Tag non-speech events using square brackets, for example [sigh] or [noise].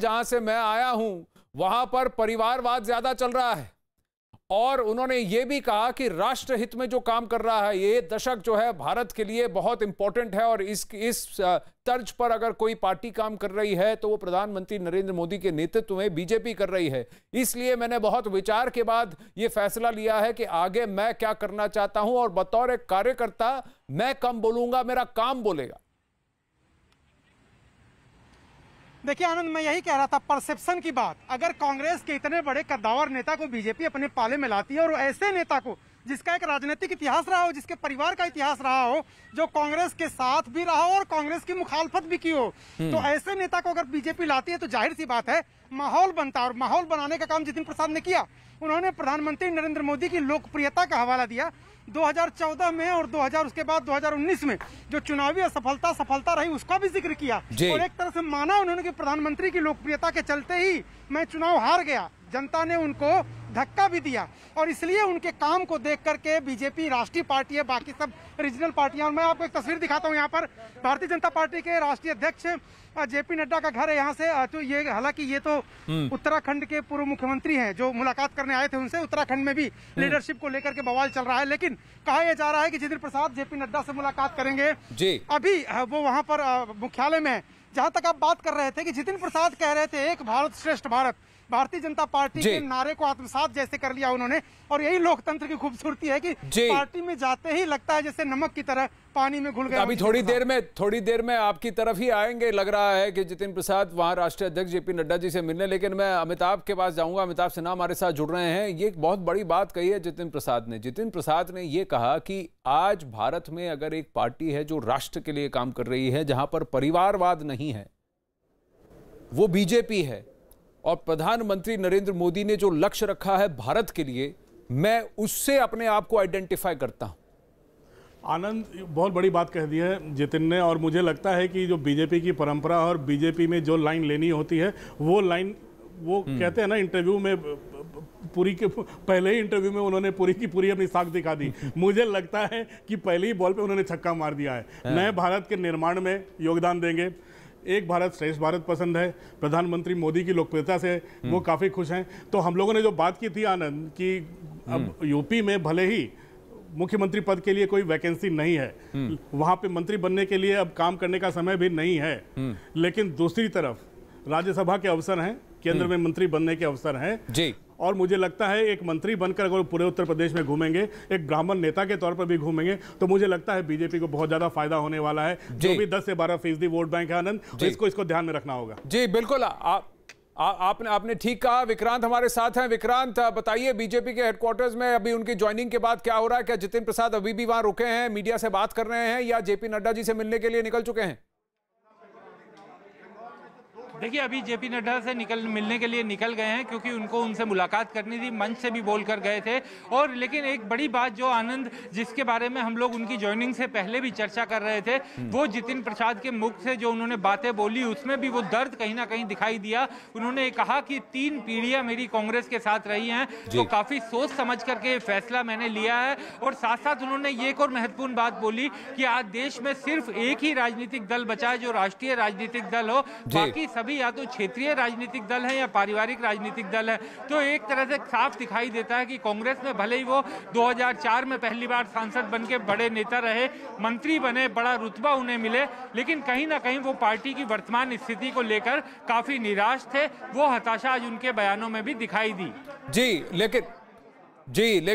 जहां से मैं आया हूं वहां पर परिवारवाद ज्यादा चल रहा है और उन्होंने ये भी कहा कि राष्ट्र हित में जो काम कर रहा है ये दशक जो है भारत के लिए बहुत इंपॉर्टेंट है और इस इस तर्ज पर अगर कोई पार्टी काम कर रही है तो वो प्रधानमंत्री नरेंद्र मोदी के नेतृत्व में बीजेपी कर रही है इसलिए मैंने बहुत विचार के बाद ये फैसला लिया है कि आगे मैं क्या करना चाहता हूं और बतौर एक कार्यकर्ता मैं कम बोलूंगा मेरा काम बोलेगा देखिए आनंद मैं यही कह रहा था परसेप्शन की बात अगर कांग्रेस के इतने बड़े कद्दावर नेता को बीजेपी अपने पाले में लाती है और ऐसे नेता को जिसका एक राजनीतिक इतिहास रहा हो जिसके परिवार का इतिहास रहा हो जो कांग्रेस के साथ भी रहा हो और कांग्रेस की मुखालफत भी की हो हम्म। तो ऐसे नेता को अगर बीजेपी लाती है तो जाहिर सी बात है माहौल बनता है और माहौल बनाने का काम जितिन प्रसाद ने किया उन्होंने प्रधानमंत्री नरेंद्र मोदी की लोकप्रियता का हवाला दिया 2014 में और 2000 उसके बाद 2019 में जो चुनावी असफलता सफलता रही उसका भी जिक्र किया और एक तरह से माना उन्होंने कि प्रधानमंत्री की लोकप्रियता के चलते ही मैं चुनाव हार गया जनता ने उनको धक्का भी दिया और इसलिए उनके काम को देख करके बीजेपी राष्ट्रीय पार्टी है बाकी सब रीजनल पार्टियां और मैं आपको एक तस्वीर दिखाता हूं यहां पर भारतीय जनता पार्टी के राष्ट्रीय अध्यक्ष जेपी नड्डा का घर है यहाँ से तो ये हालांकि ये तो हम्म। उत्तराखंड के पूर्व मुख्यमंत्री हैं जो मुलाकात करने आए थे उनसे उत्तराखंड में भी लीडरशिप हम्म। को लेकर के बवाल चल रहा है लेकिन कहा यह जा रहा है कि जितेंद्र प्रसाद जेपी नड्डा से मुलाकात करेंगे जी। अभी वो वहाँ पर मुख्यालय में है जहाँ तक आप बात कर रहे थे कि जितिन प्रसाद कह रहे थे एक भारत श्रेष्ठ भारत भारतीय जनता पार्टी के नारे को आत्मसात जैसे कर लिया उन्होंने और यही लोकतंत्र की खूबसूरती है कि पार्टी में जाते ही लगता है जैसे नमक की तरह पानी में घुल गया अभी थोड़ी देर में थोड़ी देर में आपकी तरफ ही आएंगे लग रहा है कि जितिन प्रसाद वहां राष्ट्रीय अध्यक्ष जेपी नड्डा जी से मिलने लेकिन मैं अमिताभ के पास जाऊंगा अमिताभ सिन्हा हमारे साथ जुड़ रहे हैं ये एक बहुत बड़ी बात कही है जितिन प्रसाद ने जितिन प्रसाद ने ये कहा कि आज भारत में अगर एक पार्टी है जो राष्ट्र के लिए काम कर रही है जहां पर परिवारवाद नहीं है वो बीजेपी है और प्रधानमंत्री नरेंद्र मोदी ने जो लक्ष्य रखा है भारत के लिए मैं उससे अपने आप को आइडेंटिफाई करता हूं आनंद बहुत बड़ी बात कह दी है जितिन ने और मुझे लगता है कि जो बीजेपी की परंपरा और बीजेपी में जो लाइन लेनी होती है वो लाइन वो हम्म। कहते हैं ना इंटरव्यू में पूरी के पहले ही इंटरव्यू में उन्होंने पूरी की पूरी अपनी साख दिखा दी [laughs] मुझे लगता है कि पहले ही बॉल पे उन्होंने छक्का मार दिया है हाँ। नए भारत के निर्माण में योगदान देंगे एक भारत श्रेष्ठ भारत पसंद है प्रधानमंत्री मोदी की लोकप्रियता से वो काफ़ी खुश हैं तो हम लोगों ने जो बात की थी आनंद कि अब हम्म। यूपी में भले ही मुख्यमंत्री पद के लिए कोई वैकेंसी नहीं है हम्म। वहाँ पे मंत्री बनने के लिए अब काम करने का समय भी नहीं है हम्म। लेकिन दूसरी तरफ राज्यसभा के अवसर हैं केंद्र हम्म। में मंत्री बनने के अवसर हैं जी और मुझे लगता है एक मंत्री बनकर अगर पूरे उत्तर प्रदेश में घूमेंगे एक ब्राह्मण नेता के तौर पर भी घूमेंगे तो मुझे लगता है बीजेपी को बहुत ज्यादा फायदा होने वाला है जो भी दस से बारह फीसदी वोट बैंक है आनंद इसको इसको ध्यान में रखना होगा जी बिल्कुल आप आ, आपने आपने ठीक कहा विक्रांत हमारे साथ हैं विक्रांत बताइए बीजेपी के हेडक्वार्टर्स में अभी उनकी ज्वाइनिंग के बाद क्या हो रहा है क्या जितिन प्रसाद अभी भी वहां रुके हैं मीडिया से बात कर रहे हैं या जेपी नड्डा जी से मिलने के लिए निकल चुके हैं देखिए अभी जेपी नड्डा से निकल मिलने के लिए निकल गए हैं क्योंकि उनको उनसे मुलाकात करनी थी मंच से भी बोल कर गए थे और लेकिन एक बड़ी बात जो आनंद जिसके बारे में हम लोग उनकी ज्वाइनिंग से पहले भी चर्चा कर रहे थे वो जितिन प्रसाद के मुख से जो उन्होंने बातें बोली उसमें भी वो दर्द कहीं ना कहीं दिखाई दिया उन्होंने कहा कि तीन पीढ़ियां मेरी कांग्रेस के साथ रही हैं तो काफी सोच समझ करके फैसला मैंने लिया है और साथ साथ उन्होंने ये एक और महत्वपूर्ण बात बोली कि आज देश में सिर्फ एक ही राजनीतिक दल बचा है जो राष्ट्रीय राजनीतिक दल हो बाकी सभी सभी या तो क्षेत्रीय राजनीतिक दल है या पारिवारिक राजनीतिक दल है तो एक तरह से साफ दिखाई देता है कि कांग्रेस में भले ही वो 2004 में पहली बार सांसद बन के बड़े नेता रहे मंत्री बने बड़ा रुतबा उन्हें मिले लेकिन कहीं ना कहीं वो पार्टी की वर्तमान स्थिति को लेकर काफ़ी निराश थे वो हताशा आज उनके बयानों में भी दिखाई दी जी लेकिन जी लेकिन